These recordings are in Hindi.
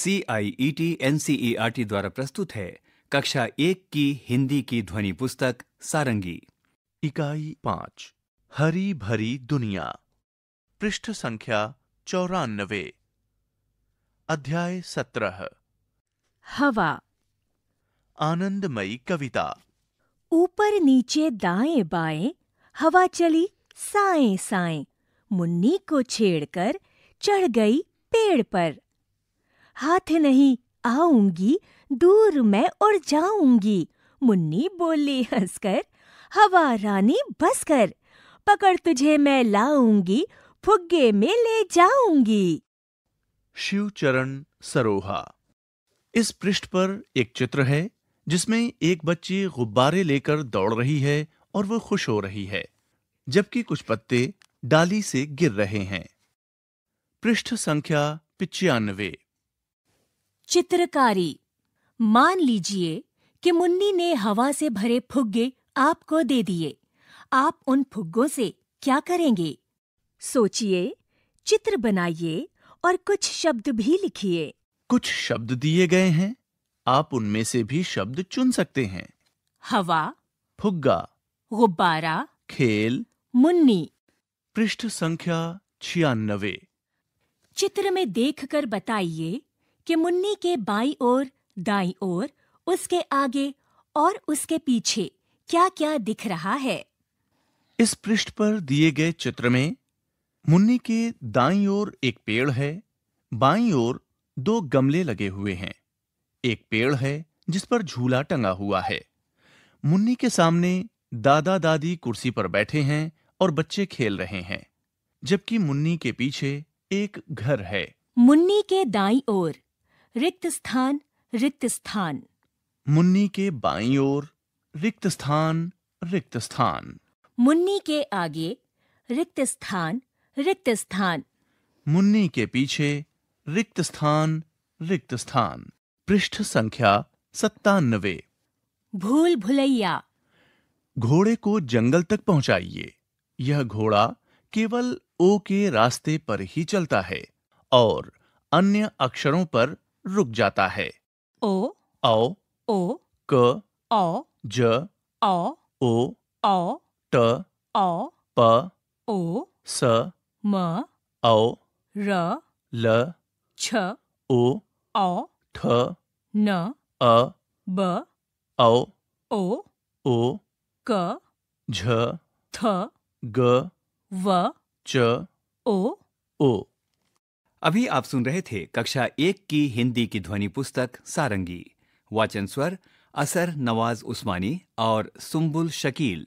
C I E T N C E R T द्वारा प्रस्तुत है कक्षा एक की हिंदी की ध्वनि पुस्तक सारंगी इकाई पांच हरी भरी दुनिया पृष्ठ संख्या चौरानवे अध्याय सत्रह हवा आनंदमयी कविता ऊपर नीचे दाएं बाएं हवा चली साए साए मुन्नी को छेड़कर चढ़ गई पेड़ पर हाथ नहीं आऊंगी दूर मैं उड़ जाऊंगी मुन्नी बोली हंसकर हवा रानी बस कर पकड़ तुझे मैं लाऊंगी फुग्गे में ले जाऊंगी शिव चरण सरोहा इस पृष्ठ पर एक चित्र है जिसमें एक बच्ची गुब्बारे लेकर दौड़ रही है और वह खुश हो रही है जबकि कुछ पत्ते डाली से गिर रहे हैं पृष्ठ संख्या पिचानवे चित्रकारी मान लीजिए कि मुन्नी ने हवा से भरे फुग्गे आपको दे दिए आप उन फुग्गों से क्या करेंगे सोचिए चित्र बनाइए और कुछ शब्द भी लिखिए कुछ शब्द दिए गए हैं आप उनमें से भी शब्द चुन सकते हैं हवा फुग्गा गुब्बारा खेल मुन्नी पृष्ठ संख्या छियानवे चित्र में देखकर बताइए कि मुन्नी के बाई ओर दाई ओर उसके आगे और उसके पीछे क्या-क्या दिख रहा है इस पृष्ठ पर दिए गए चित्र में मुन्नी के दाई ओर एक पेड़ है बाई ओर दो गमले लगे हुए हैं एक पेड़ है जिस पर झूला टंगा हुआ है मुन्नी के सामने दादा दादी कुर्सी पर बैठे हैं और बच्चे खेल रहे हैं जबकि मुन्नी के पीछे एक घर है मुन्नी के दाई ओर रिक्त स्थान रिक्त स्थान मुन्नी के बाईं ओर रिक्त स्थान रिक्त स्थान मुन्नी के आगे रिक्त स्थान रिक्त स्थान मुन्नी के पीछे रिक्त स्थान रिक्त स्थान पृष्ठ संख्या सत्तानवे भूल भुलैया घोड़े को जंगल तक पहुंचाइए यह घोड़ा केवल ओ के रास्ते पर ही चलता है और अन्य अक्षरों पर रुक जाता है ओ औ ओ क औ ज औ ओ औ ट औ प ओ स म औ र ल छ ओ औ ठ न अ ब औ ओ ओ क झ थ ग व च ओ ओ अभी आप सुन रहे थे कक्षा एक की हिंदी की ध्वनि पुस्तक सारंगी वाचन स्वर असर नवाज उस्मानी और सुम्बुल शकील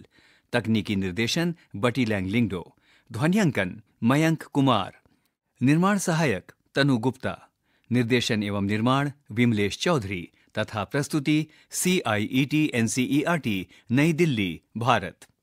तकनीकी निर्देशन बटी लैंग लिंगडो ध्वनियांकन मयंक कुमार निर्माण सहायक तनु गुप्ता निर्देशन एवं निर्माण विमलेश चौधरी तथा प्रस्तुति C I E T N C E R T Nai Delhi Bharat